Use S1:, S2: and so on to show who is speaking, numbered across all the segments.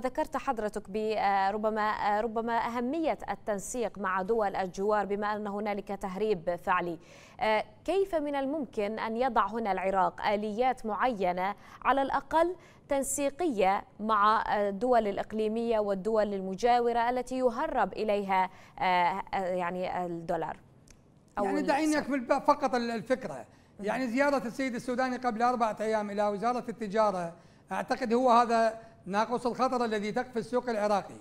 S1: ذكرت حضرتك بربما آه، آه، ربما أهمية التنسيق مع دول الجوار بما أن هنالك تهريب فعلي آه، كيف من الممكن أن يضع هنا العراق آليات معينة على الأقل تنسيقية مع الدول الإقليمية والدول المجاورة التي يهرب إليها يعني الدولار
S2: أو يعني دعيني أكمل فقط الفكرة يعني زيارة السيد السوداني قبل أربعة أيام إلى وزارة التجارة أعتقد هو هذا ناقص الخطر الذي تقف السوق العراقي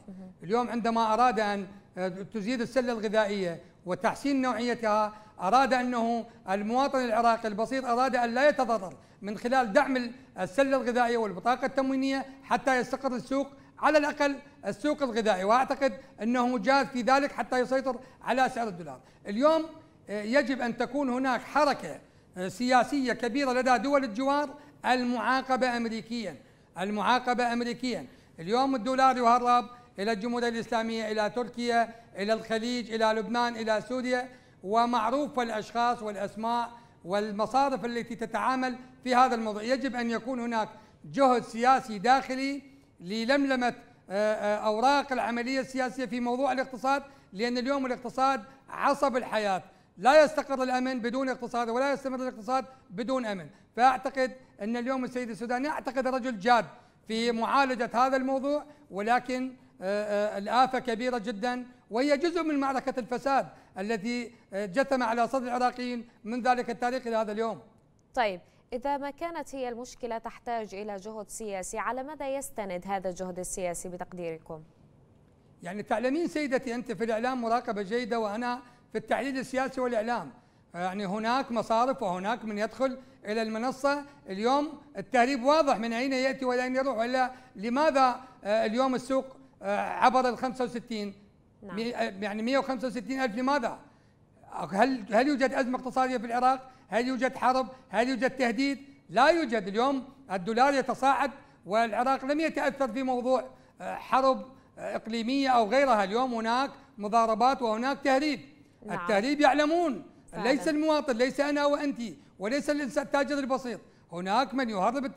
S2: اليوم عندما أراد أن آه، تزيد السلة الغذائية وتحسين نوعيتها أراد أنه المواطن العراقي البسيط أراد أن لا يتضرر من خلال دعم السلة الغذائية والبطاقة التموينية حتى يستقر السوق على الأقل السوق الغذائي وأعتقد أنه جاد في ذلك حتى يسيطر على سعر الدولار اليوم آه، يجب أن تكون هناك حركة آه، سياسية كبيرة لدى دول الجوار المعاقبة أمريكياً المعاقبة أمريكيا اليوم الدولار يهرب إلى الجمهورية الإسلامية إلى تركيا إلى الخليج إلى لبنان إلى سوريا ومعروف الأشخاص والأسماء والمصارف التي تتعامل في هذا الموضوع يجب أن يكون هناك جهد سياسي داخلي للملمة آه، آه، أوراق العملية السياسية في موضوع الاقتصاد لأن اليوم الاقتصاد عصب الحياة لا يستقر الامن بدون اقتصاد ولا يستمر الاقتصاد بدون امن، فاعتقد ان اليوم السيد السوداني اعتقد رجل جاد في معالجه هذا الموضوع ولكن آه، آه، الافه كبيره جدا وهي جزء من معركه الفساد التي آه، جثم على صدر العراقيين من ذلك التاريخ الى هذا اليوم.
S1: طيب إذا ما كانت هي المشكلة تحتاج إلى جهد سياسي على ماذا يستند هذا الجهد السياسي
S2: بتقديركم؟ يعني تعلمين سيدتي أنت في الإعلام مراقبة جيدة وأنا في التحليل السياسي والإعلام آه، يعني هناك مصارف وهناك من يدخل إلى المنصة اليوم التهريب واضح من أين يأتي وإلى أين يروح ولا لماذا آه، اليوم السوق آه، عبر ال 65 نعم. يعني 165 ألف لماذا؟ هل هل يوجد أزمة اقتصادية في العراق؟ هل يوجد حرب؟ هل يوجد تهديد؟ لا يوجد اليوم الدولار يتصاعد والعراق لم يتأثر في موضوع حرب إقليمية أو غيرها اليوم هناك مضاربات وهناك تهريب نعم. التهريب يعلمون فعلا. ليس المواطن ليس أنا وأنت وليس الإنسان التاجر البسيط هناك من يهرب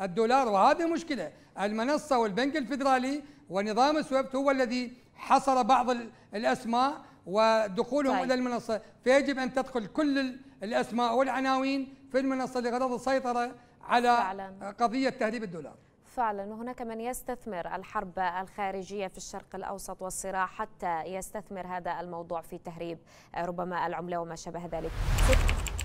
S2: الدولار وهذه مشكلة المنصة والبنك الفيدرالي ونظام السويفت هو الذي حصر بعض الأسماء ودخولهم طيب. إلى المنصة فيجب أن تدخل كل الأسماء والعناوين في المنصة لغرض السيطرة على فعلا. قضية تهريب الدولار
S1: فعلا هناك من يستثمر الحرب الخارجية في الشرق الأوسط والصراع حتى يستثمر هذا الموضوع في تهريب ربما العملة وما شابه ذلك